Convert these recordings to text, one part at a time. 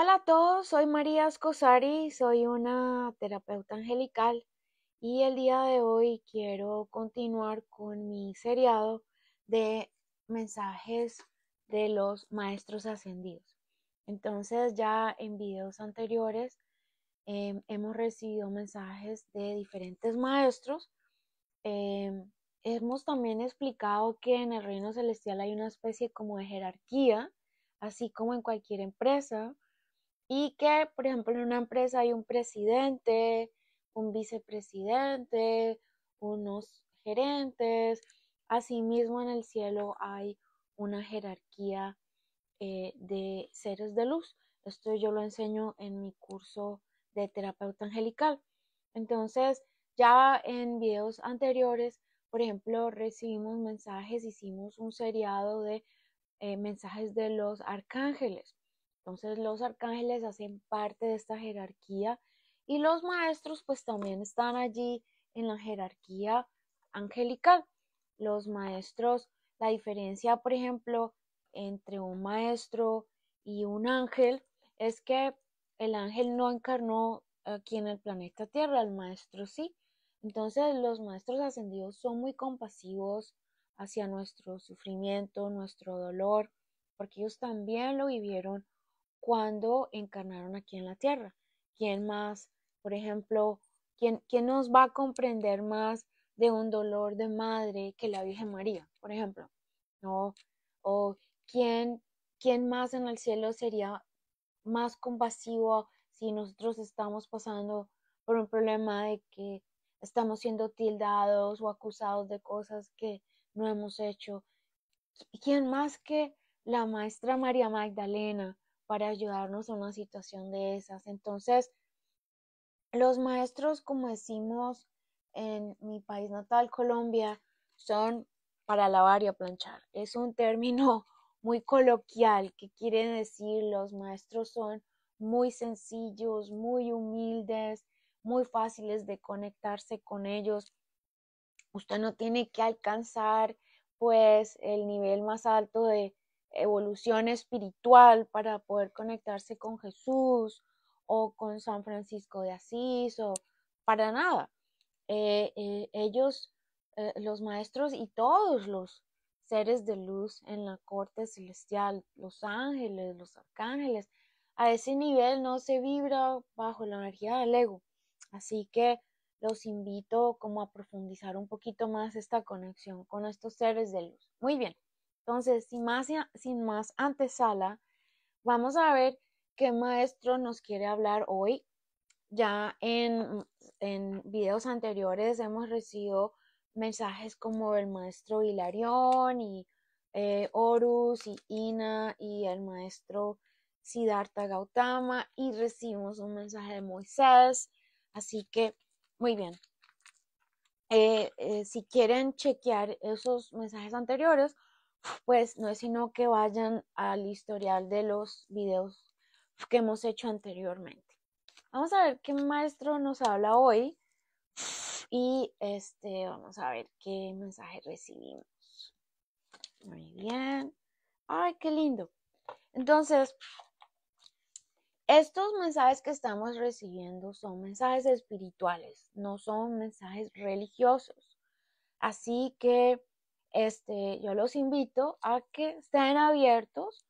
Hola a todos, soy María Scosari, soy una terapeuta angelical y el día de hoy quiero continuar con mi seriado de mensajes de los maestros ascendidos. Entonces ya en videos anteriores em, hemos recibido mensajes de diferentes maestros. Em, hemos también explicado que en el reino celestial hay una especie como de jerarquía, así como en cualquier empresa y que, por ejemplo, en una empresa hay un presidente, un vicepresidente, unos gerentes, asimismo en el cielo hay una jerarquía eh, de seres de luz. Esto yo lo enseño en mi curso de terapeuta angelical. Entonces, ya en videos anteriores, por ejemplo, recibimos mensajes, hicimos un seriado de eh, mensajes de los arcángeles. Entonces los arcángeles hacen parte de esta jerarquía y los maestros pues también están allí en la jerarquía angelical. Los maestros, la diferencia por ejemplo entre un maestro y un ángel es que el ángel no encarnó aquí en el planeta Tierra, el maestro sí. Entonces los maestros ascendidos son muy compasivos hacia nuestro sufrimiento, nuestro dolor, porque ellos también lo vivieron cuando encarnaron aquí en la tierra. ¿Quién más, por ejemplo, quién, quién nos va a comprender más de un dolor de madre que la Virgen María, por ejemplo? ¿No? ¿O quién, quién más en el cielo sería más compasivo si nosotros estamos pasando por un problema de que estamos siendo tildados o acusados de cosas que no hemos hecho? ¿Quién más que la maestra María Magdalena? para ayudarnos a una situación de esas. Entonces, los maestros, como decimos en mi país natal, Colombia, son para lavar y planchar. Es un término muy coloquial que quiere decir los maestros son muy sencillos, muy humildes, muy fáciles de conectarse con ellos. Usted no tiene que alcanzar pues el nivel más alto de evolución espiritual para poder conectarse con Jesús o con San Francisco de Asís o para nada. Eh, eh, ellos, eh, los maestros y todos los seres de luz en la corte celestial, los ángeles, los arcángeles, a ese nivel no se vibra bajo la energía del ego. Así que los invito como a profundizar un poquito más esta conexión con estos seres de luz. Muy bien. Entonces, sin más, antesala, vamos a ver qué maestro nos quiere hablar hoy. Ya en, videos anteriores hemos recibido mensajes como el maestro Hilarión y eh, Horus y Ina y el maestro Siddhartha Gautama y recibimos un mensaje de Moisés. Así que, muy bien. Eh, eh, si quieren chequear esos mensajes anteriores, pues no es sino que vayan al historial de los videos que hemos hecho anteriormente. Vamos a ver qué maestro nos habla hoy y este vamos a ver qué mensaje recibimos. Muy bien. Ay, qué lindo. Entonces, estos mensajes que estamos recibiendo son mensajes espirituales, no son mensajes religiosos. Así que este, yo los invito a que estén abiertos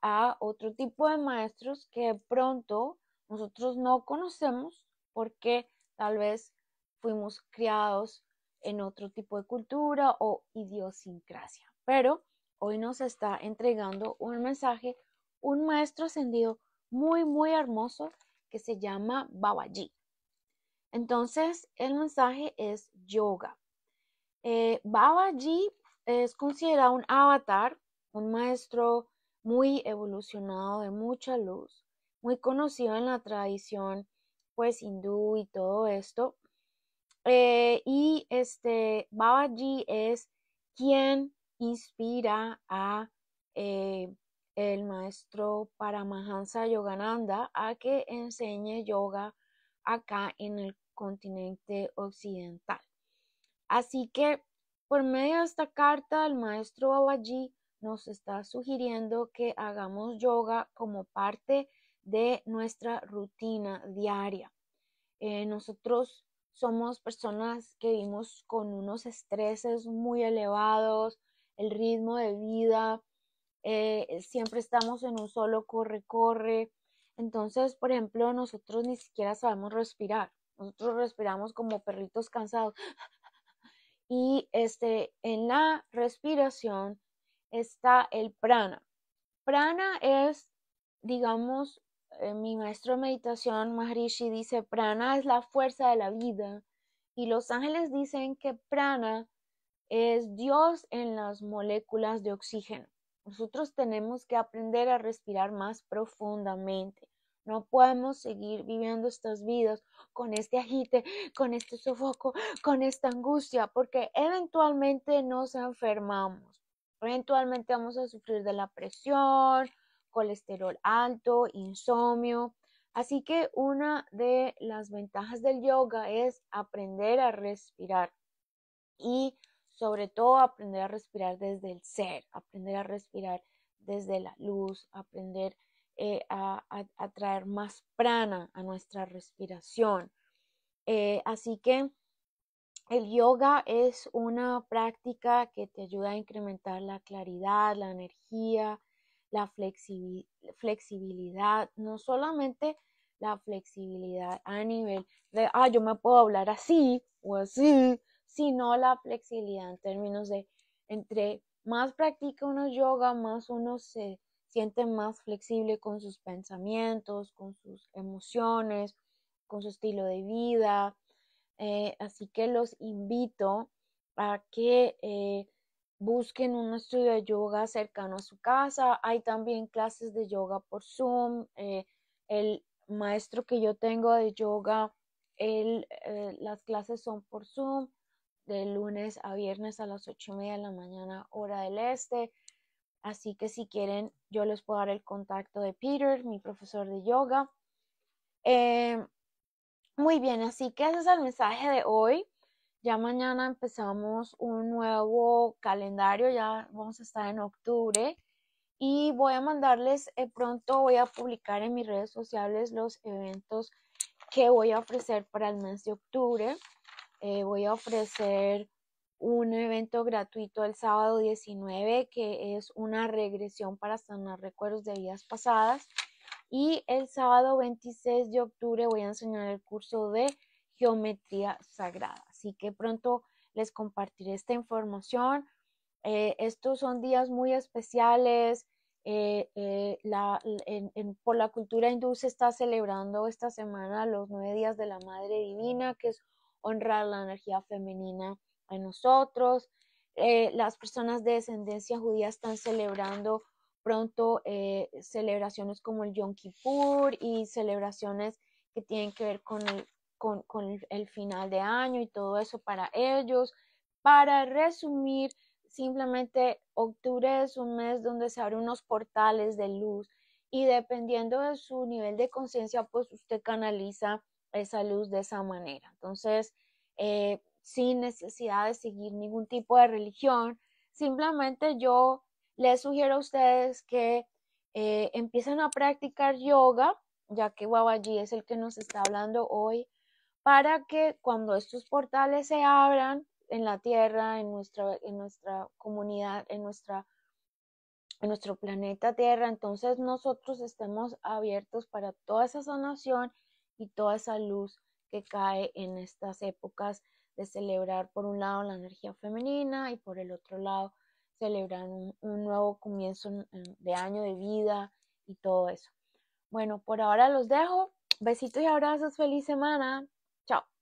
a otro tipo de maestros que pronto nosotros no conocemos porque tal vez fuimos criados en otro tipo de cultura o idiosincrasia. Pero hoy nos está entregando un mensaje, un maestro ascendido muy, muy hermoso que se llama Babaji. Entonces, el mensaje es yoga. Eh, Babaji es considerado un avatar, un maestro muy evolucionado, de mucha luz, muy conocido en la tradición pues hindú y todo esto. Eh, y este Babaji es quien inspira a eh, el maestro Paramahansa Yogananda a que enseñe yoga acá en el continente occidental. Así que por medio de esta carta, el maestro Babaji nos está sugiriendo que hagamos yoga como parte de nuestra rutina diaria. Eh, nosotros somos personas que vivimos con unos estreses muy elevados, el ritmo de vida, eh, eh, siempre estamos en un solo corre-corre. Entonces, por ejemplo, nosotros ni siquiera sabemos respirar. Nosotros respiramos como perritos cansados. Y este, en la respiración está el prana. Prana es, digamos, eh, mi maestro de meditación, Maharishi, dice, prana es la fuerza de la vida. Y los ángeles dicen que prana es Dios en las moléculas de oxígeno. Nosotros tenemos que aprender a respirar más profundamente. No podemos seguir viviendo estas vidas con este agite, con este sofoco, con esta angustia, porque eventualmente nos enfermamos. Eventualmente vamos a sufrir de la presión, colesterol alto, insomnio. Así que una de las ventajas del yoga es aprender a respirar y sobre todo aprender a respirar desde el ser, aprender a respirar desde la luz, aprender a eh, a, traer más prana a nuestra respiración. Eh, así que el yoga es una práctica que te ayuda a incrementar la claridad, la energía, la flexibilidad, no solamente la flexibilidad a nivel de, ah, yo me puedo hablar así o así, sino la flexibilidad en términos de, entre más practica uno yoga, más uno se siente más flexible con sus pensamientos, con sus emociones, con su estilo de vida. Eh, así que los invito a que eh, busquen un estudio de yoga cercano a su casa. Hay también clases de yoga por Zoom. Eh, el maestro que yo tengo de yoga, las clases son por Zoom de lunes a viernes a las ocho y media de la mañana, hora del este. Así que si quieren, yo les puedo dar el contacto de Peter, mi profesor de yoga. Eh, muy bien, así que ese es el mensaje de hoy. Ya mañana empezamos un nuevo calendario, ya vamos a estar en octubre y voy a mandarles, eh, pronto voy a publicar en mis redes sociales los eventos que voy a ofrecer para el mes de octubre. Eh, voy a ofrecer un evento gratuito el sábado 19 que es una regresión para sanar recuerdos de vidas pasadas. Y el sábado 26 de octubre voy a enseñar el curso de geometría sagrada. Así que pronto les compartiré esta información. Eh, estos son días muy especiales. Eh, eh, por la cultura hindú se está celebrando esta semana los nueve días de la Madre Divina, que es honrar la energía femenina a nosotros. Eh, las personas de descendencia judía están celebrando pronto eh, celebraciones como el Yom Kippur y celebraciones que tienen que ver con el, con, el final de año y todo eso para ellos. Para resumir, simplemente octubre es un mes donde se abren unos portales de luz y dependiendo de su nivel de conciencia, pues usted canaliza esa luz de esa manera. Entonces, eh, sin necesidad de seguir ningún tipo de religión. Simplemente yo les sugiero a ustedes que eh, empiecen a practicar yoga, ya que Wabaji es el que nos está hablando hoy, para que cuando estos portales se abran en la Tierra, en nuestra, en nuestra comunidad, en, nuestra, en nuestro planeta Tierra, entonces nosotros estemos abiertos para toda esa sanación y toda esa luz que cae en estas épocas de celebrar por un lado la energía femenina y por el otro lado celebrar un, nuevo comienzo de año de vida y todo eso. Bueno, por ahora los dejo. Besitos y abrazos, feliz semana. Chao.